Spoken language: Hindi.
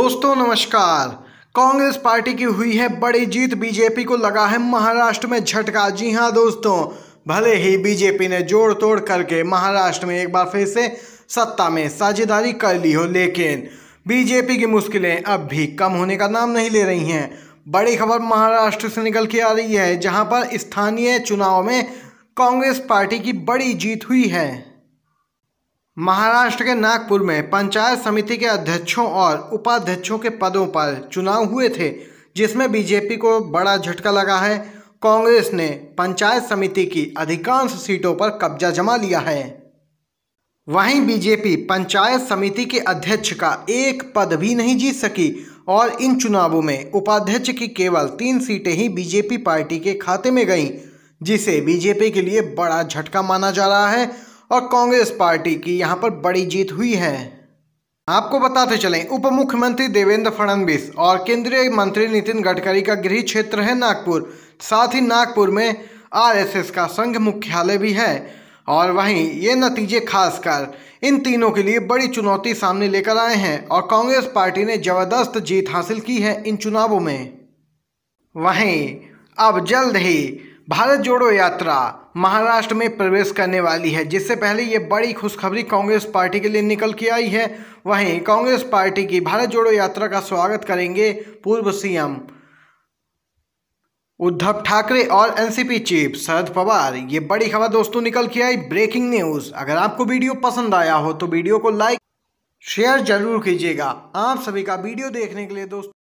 दोस्तों नमस्कार कांग्रेस पार्टी की हुई है बड़ी जीत बीजेपी को लगा है महाराष्ट्र में झटका जी हाँ दोस्तों भले ही बीजेपी ने जोड़ तोड़ करके महाराष्ट्र में एक बार फिर से सत्ता में साझेदारी कर ली हो लेकिन बीजेपी की मुश्किलें अब भी कम होने का नाम नहीं ले रही हैं बड़ी खबर महाराष्ट्र से निकल के आ रही है जहाँ पर स्थानीय चुनाव में कांग्रेस पार्टी की बड़ी जीत हुई है महाराष्ट्र के नागपुर में पंचायत समिति के अध्यक्षों और उपाध्यक्षों के पदों पर चुनाव हुए थे जिसमें बीजेपी को बड़ा झटका लगा है कांग्रेस ने पंचायत समिति की अधिकांश सीटों पर कब्जा जमा लिया है वहीं बीजेपी पंचायत समिति के अध्यक्ष का एक पद भी नहीं जीत सकी और इन चुनावों में उपाध्यक्ष की केवल तीन सीटें ही बीजेपी पार्टी के खाते में गईं जिसे बीजेपी के लिए बड़ा झटका माना जा रहा है और कांग्रेस पार्टी की यहाँ पर बड़ी जीत हुई है आपको बताते चलें उप मुख्यमंत्री देवेंद्र फडणवीस और केंद्रीय मंत्री नितिन गडकरी का गृह क्षेत्र है नागपुर साथ ही नागपुर में आरएसएस का संघ मुख्यालय भी है और वहीं ये नतीजे खासकर इन तीनों के लिए बड़ी चुनौती सामने लेकर आए हैं और कांग्रेस पार्टी ने जबरदस्त जीत हासिल की है इन चुनावों में वहीं अब जल्द ही भारत जोड़ो यात्रा महाराष्ट्र में प्रवेश करने वाली है जिससे पहले ये बड़ी खुशखबरी कांग्रेस पार्टी के लिए निकल के आई है वहीं कांग्रेस पार्टी की भारत जोड़ो यात्रा का स्वागत करेंगे पूर्व सीएम उद्धव ठाकरे और एनसीपी चीफ शरद पवार ये बड़ी खबर दोस्तों निकल के आई ब्रेकिंग न्यूज़ अगर आपको वीडियो पसंद आया हो तो वीडियो को लाइक शेयर जरूर कीजिएगा आप सभी का वीडियो देखने के लिए दोस्तों